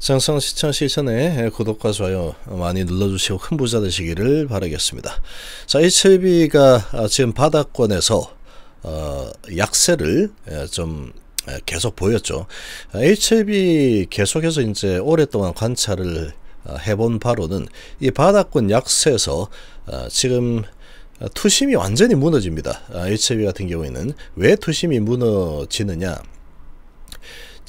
장성 시청 시천에 구독과 좋아요 많이 눌러주시고 큰 부자 되시기를 바라겠습니다. 자, HLB가 지금 바닥권에서 어, 약세를 예, 좀 예, 계속 보였죠. HLB 계속해서 이제 오랫동안 관찰을 어, 해본 바로는 이 바닥권 약세에서 어, 지금 투심이 완전히 무너집니다. 아, HLB 같은 경우에는 왜 투심이 무너지느냐?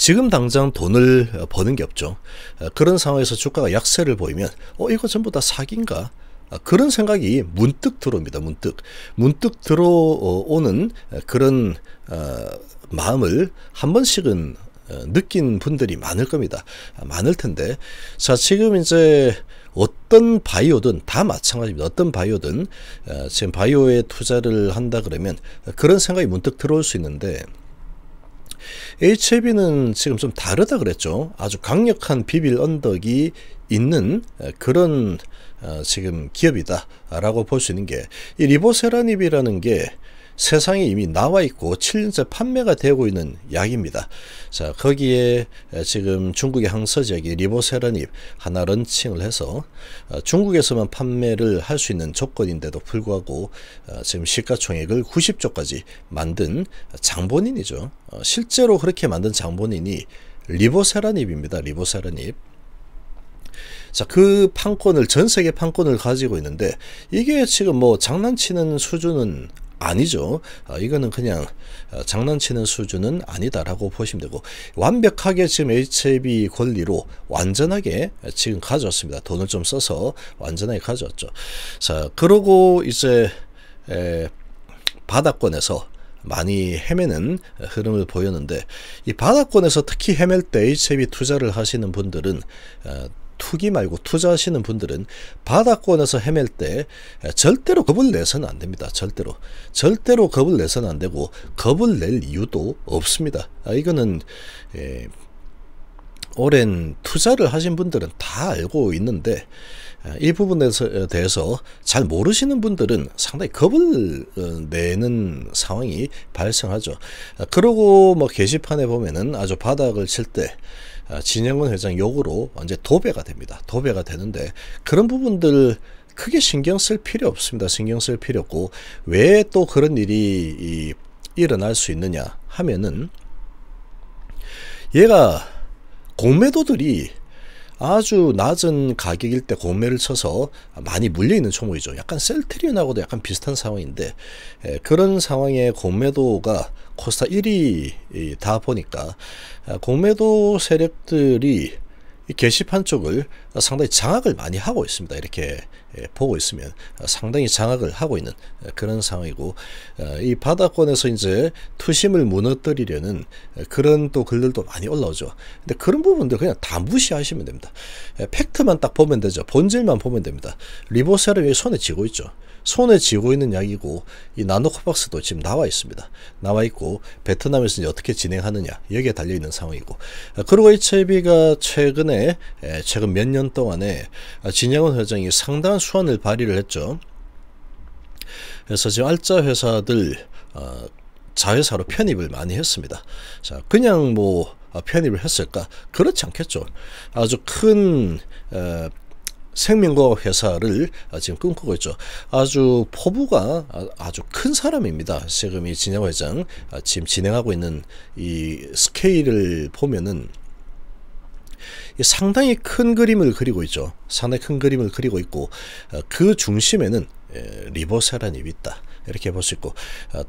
지금 당장 돈을 어, 버는 게 없죠. 어, 그런 상황에서 주가가 약세를 보이면 어 이거 전부 다 사기인가? 아, 그런 생각이 문득 들어옵니다. 문득 문득 들어오는 어, 그런 마음을 한 번씩은 느낀 분들이 많을 겁니다. 아, 많을 텐데 자 지금 이제 어떤 바이오든 다 마찬가지입니다. 어떤 바이오든 지금 바이오에 투자를 한다 그러면 그런 생각이 문득 들어올 수 있는데 HLB는 지금 좀 다르다 그랬죠. 아주 강력한 비빌 언덕이 있는 그런 어, 지금 기업이다라고 볼 수 있는 게 이 리보세라닙이라는 게 세상에 이미 나와 있고 7년째 판매가 되고 있는 약입니다. 자, 거기에 지금 중국의 항서제기 리보세라닙 하나 런칭을 해서 어, 중국에서만 판매를 할 수 있는 조건인데도 불구하고 어, 지금 시가총액을 90조까지 만든 장본인이죠. 어, 실제로 그렇게 만든 장본인이 리보세라닙입니다. 리보세라닙. 자, 그 판권을 전 세계 판권을 가지고 있는데 이게 지금 뭐 장난치는 수준은 아니죠. 어, 이거는 그냥 어, 장난치는 수준은 아니다라고 보시면 되고 완벽하게 지금 HLB 권리로 완전하게 지금 가져왔습니다. 돈을 좀 써서 완전하게 가져왔죠. 자 그러고 이제 에, 바닥권에서 많이 헤매는 흐름을 보였는데 이 바닥권에서 특히 헤맬 때 HB 투자를 하시는 분들은 어, 투기 말고 투자하시는 분들은 바닥권에서 헤맬 때 절대로 겁을 내서는 안 됩니다. 절대로. 절대로 겁을 내서는 안 되고 겁을 낼 이유도 없습니다. 아, 이거는 예, 오랜 투자를 하신 분들은 다 알고 있는데 아, 이부분에 대해서 잘 모르시는 분들은 상당히 겁을 어, 내는 상황이 발생하죠. 아, 그러고 뭐 게시판에 보면은 아주 바닥을 칠때 아, 진영근 회장 욕으로 이제 도배가 됩니다. 도배가 되는데 그런 부분들 크게 신경 쓸 필요 없습니다. 신경 쓸 필요 없고 왜 또 그런 일이 일어날 수 있느냐 하면은 얘가 공매도들이 아주 낮은 가격일 때 공매를 쳐서 많이 물려있는 종목이죠. 약간 셀트리온하고도 약간 비슷한 상황인데 그런 상황에 공매도가 코스타 1위 다 보니까 공매도 아, 세력들이 게시판 쪽을 상당히 장악을 많이 하고 있습니다. 이렇게 예, 보고 있으면 상당히 장악을 하고 있는 예, 그런 상황이고 어, 이 바다권에서 이제 투심을 무너뜨리려는 예, 그런 또 글들도 많이 올라오죠. 근데 그런 부분들 그냥 다 무시하시면 됩니다. 팩트만 딱 보면 되죠. 본질만 보면 됩니다. 리보세를 손에 쥐고 있죠. 손에 쥐고 있는 약이고 이 나노코박스도 지금 나와 있습니다. 나와 있고 베트남에서 는 어떻게 진행하느냐 여기에 달려 있는 상황이고 아, 그리고 이 i 비가 최근에 최근 몇 년 동안에 진영훈 회장이 상당한 수완을 발휘를 했죠. 그래서 지금 알짜 회사들 어, 자회사로 편입을 많이 했습니다. 자, 그냥 뭐 아, 편입을 했을까? 그렇지 않겠죠. 아주 큰 생명과 회사를 아, 지금 꿈꾸고 있죠. 아주 포부가 아, 아주 큰 사람입니다. 지금 이 진영 회장 아, 지금 진행하고 있는 이 스케일을 보면은 상당히 큰 그림을 그리고 있죠. 상당히 큰 그림을 그리고 있고 그 중심에는 예, 리버세란이 있다. 이렇게 볼 수 있고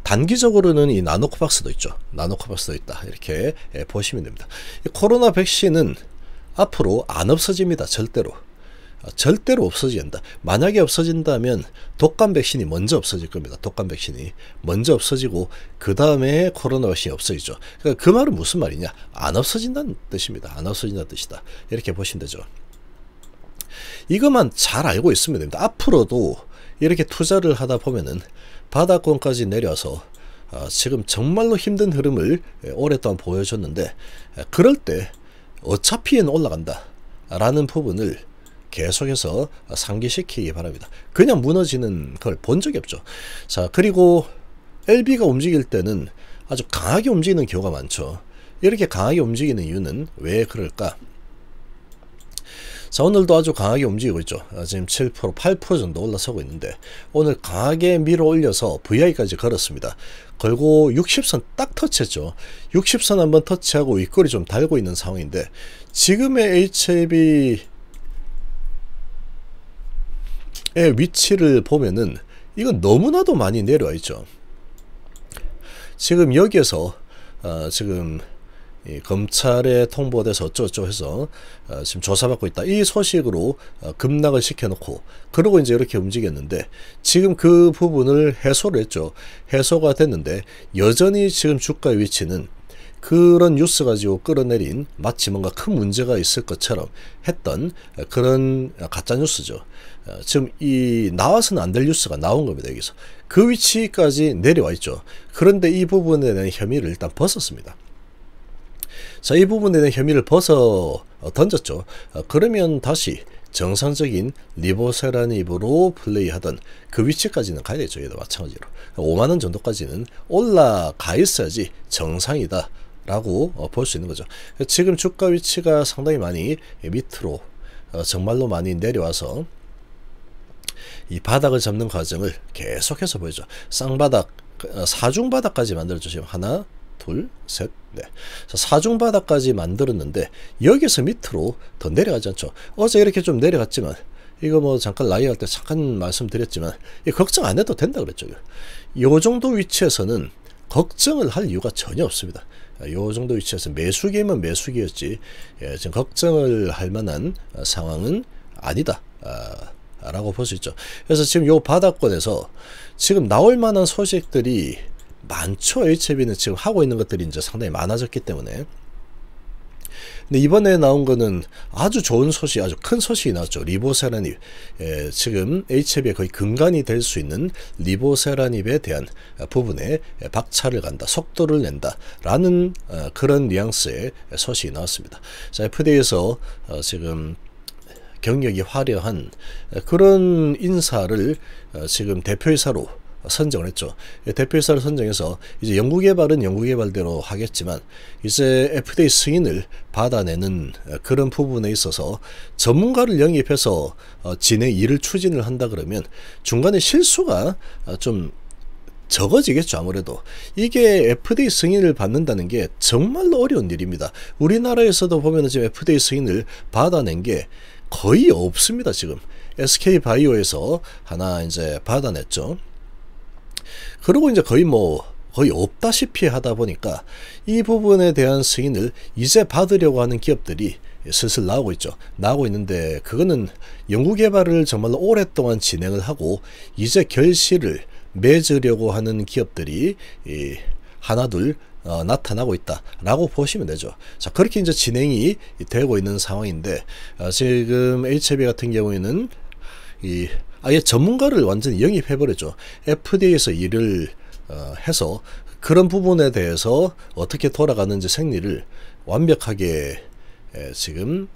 단기적으로는 이 나노코박스도 있죠. 나노코박스도 있다. 이렇게 예, 보시면 됩니다. 코로나 백신은 앞으로 안 없어집니다. 절대로. 절대로 없어진다. 만약에 없어진다면 독감 백신이 먼저 없어질 겁니다. 독감 백신이 먼저 없어지고 그 다음에 코로나 백신이 없어지죠. 그러니까 그 말은 무슨 말이냐? 안 없어진다는 뜻입니다. 안 없어진다는 뜻이다. 이렇게 보시면 되죠. 이것만 잘 알고 있으면 됩니다. 앞으로도 이렇게 투자를 하다 보면은 바닥권까지 내려서 어, 지금 정말로 힘든 흐름을 예, 오랫동안 보여줬는데 예, 그럴 때 어차피 올라간다 라는 부분을 계속해서 상기시키기 바랍니다. 그냥 무너지는 걸 본 적이 없죠. 자 그리고 LB가 움직일 때는 아주 강하게 움직이는 경우가 많죠. 이렇게 강하게 움직이는 이유는 왜 그럴까? 자 오늘도 아주 강하게 움직이고 있죠. 아, 지금 7% 8% 정도 올라서고 있는데 오늘 강하게 밀어 올려서 VI까지 걸었습니다. 걸고 60선 딱 터치했죠. 60선 한번 터치하고 윗꼬리좀 달고 있는 상황인데 지금의 HLB 위치를 보면은 이건 너무나도 많이 내려와 있죠. 지금 여기에서 어, 지금 검찰에 통보돼서 어쩌고저쩌고 해서 어, 지금 조사받고 있다. 이 소식으로 어, 급락을 시켜놓고 그러고 이제 이렇게 움직였는데 지금 그 부분을 해소를 했죠. 해소가 됐는데 여전히 지금 주가 위치는 그런 뉴스 가지고 끌어내린 마치 뭔가 큰 문제가 있을 것처럼 했던 그런 가짜 뉴스죠. 어, 지금 이 나와서는 안 될 뉴스가 나온 겁니다. 여기서 그 위치까지 내려와 있죠. 그런데 이 부분에 대한 혐의를 일단 벗었습니다. 자, 이 부분에 대한 혐의를 벗어 어, 던졌죠. 어, 그러면 다시 정상적인 리보세라닙으로 플레이하던 그 위치까지는 가야 되죠. 얘도 마찬가지로. 5만원 정도까지는 올라가 있어야지 정상이다. 라고 어, 볼수 있는 거죠. 지금 주가 위치가 상당히 많이 예, 밑으로 어, 정말로 많이 내려와서 이 바닥을 잡는 과정을 계속해서 보여줘. 쌍바닥, 어, 사중바닥까지 만들어 주시면 하나, 둘, 셋, 넷. 사중바닥까지 만들었는데 여기서 밑으로 더 내려가지 않죠. 어제 이렇게 좀 내려갔지만 이거 뭐 잠깐 라이 할때 잠깐 말씀드렸지만 걱정 안 해도 된다 그랬죠. 요 정도 위치에서는 걱정을 할 이유가 전혀 없습니다. 아, 요 정도 위치에서 매수기면 매수기였지 예, 지금 걱정을 할 만한 아, 상황은 아니다. 아, 라고 볼 수 있죠. 그래서 지금 요 바닥권에서 지금 나올 만한 소식들이 많죠. HB는 e 지금 하고 있는 것들이 이제 상당히 많아졌기 때문에 근데 이번에 나온 거는 아주 좋은 소식, 아주 큰 소식이 나왔죠. 리보세라닙. 예, 지금 HIV의 거의 근간이 될 수 있는 리보세라닙에 대한 부분에 박차를 간다, 속도를 낸다, 라는 어, 그런 뉘앙스의 소식이 나왔습니다. 자, FDA에서 어, 지금 경력이 화려한 어, 그런 인사를 지금 대표이사로 선정을 했죠. 예, 대표이사를 선정해서 이제 연구개발은 연구개발대로 하겠지만 이제 FDA 승인을 받아내는 어, 그런 부분에 있어서 전문가를 영입해서 어, 진행 일을 추진을 한다 그러면 중간에 실수가 어, 좀 적어지겠죠 아무래도 이게 FDA 승인을 받는다는 게 정말로 어려운 일입니다 우리나라에서도 보면 지금 FDA 승인을 받아낸 게 거의 없습니다 지금 SK바이오에서 하나 이제 받아냈죠 그리고 이제 거의 뭐 거의 없다시피 하다 보니까 이 부분에 대한 승인을 이제 받으려고 하는 기업들이 슬슬 나오고 있죠. 나오고 있는데 그거는 연구개발을 정말 오랫동안 진행을 하고 이제 결실을 맺으려고 하는 기업들이 이 하나둘 어, 나타나고 있다라고 보시면 되죠. 자 그렇게 이제 진행이 되고 있는 상황인데 어, 지금 HB 같은 경우에는 이 아예 전문가를 완전히 영입해버렸죠. FDA에서 일을 어, 해서 그런 부분에 대해서 어떻게 돌아가는지 생리를 완벽하게 에, 지금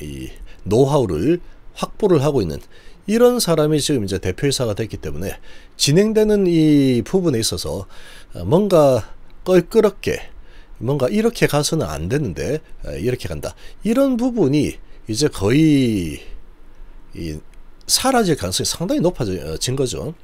이 노하우를 확보를 하고 있는 이런 사람이 지금 이제 대표이사가 됐기 때문에 진행되는 이 부분에 있어서 어, 뭔가 껄끄럽게 뭔가 이렇게 가서는 안 되는데 이렇게 간다 이런 부분이 이제 거의 이 사라질 가능성이 상당히 높아진 어, 거죠.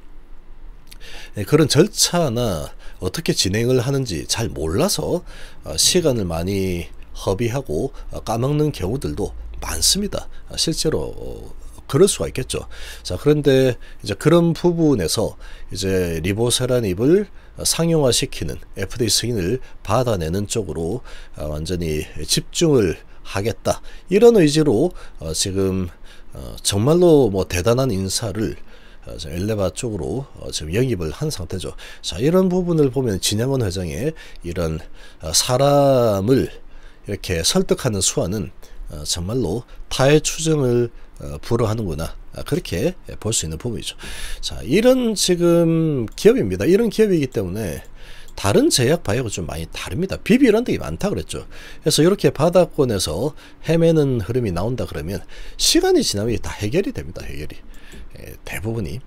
예, 그런 절차나 어떻게 진행을 하는지 잘 몰라서 어, 시간을 많이 허비하고 어, 까먹는 경우들도 많습니다. 아, 실제로 그럴 수가 있겠죠. 자, 그런데 이제 그런 부분에서 이제 리보세라닙을 상용화시키는 FDA 승인을 받아내는 쪽으로 완전히 집중을 하겠다. 이런 의지로 지금 어, 정말로 뭐 대단한 인사를 어, 엘레바 쪽으로 어, 지금 영입을 한 상태죠. 자, 이런 부분을 보면 진양원 회장의 이런 사람을 이렇게 설득하는 수완은 정말로 타의 추정을 불허하는구나. 아, 그렇게 볼 수 있는 부분이죠. 자, 이런 지금 기업입니다. 이런 기업이기 때문에 다른 제약 바이오가 좀 많이 다릅니다. 비비라는데가 많다 그랬죠. 그래서 이렇게 바닥권에서 헤매는 흐름이 나온다 그러면 시간이 지나면 다 해결이 됩니다. 해결이. 예, 대부분이.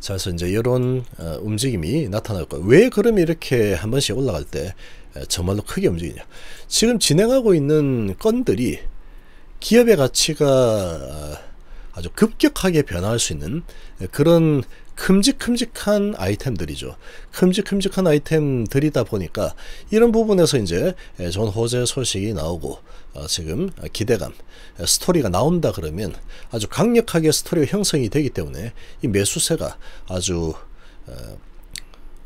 자, 그래서 이제 이런 어, 움직임이 나타날 거예요. 왜 그럼 이렇게 한 번씩 올라갈 때 정말로 크게 움직이냐. 지금 진행하고 있는 건들이 기업의 가치가 어, 아주 급격하게 변화할 수 있는 그런 큼직큼직한 아이템들이죠. 큼직큼직한 아이템들이다 보니까 이런 부분에서 이제 존 호재 소식이 나오고 어, 지금 기대감, 스토리가 나온다 그러면 아주 강력하게 스토리가 형성이 되기 때문에 이 매수세가 아주 어,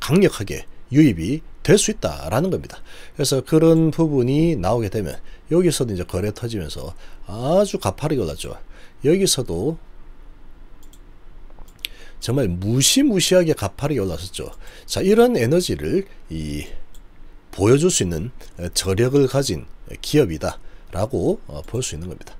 강력하게 유입이 될 수 있다라는 겁니다. 그래서 그런 부분이 나오게 되면 여기서도 이제 거래 터지면서 아주 가파르게 올랐죠. 여기서도 정말 무시무시하게 가파르게 올라섰죠 자, 이런 에너지를 이 보여줄 수 있는 저력을 가진 기업이다 라고 어, 볼수 있는 겁니다.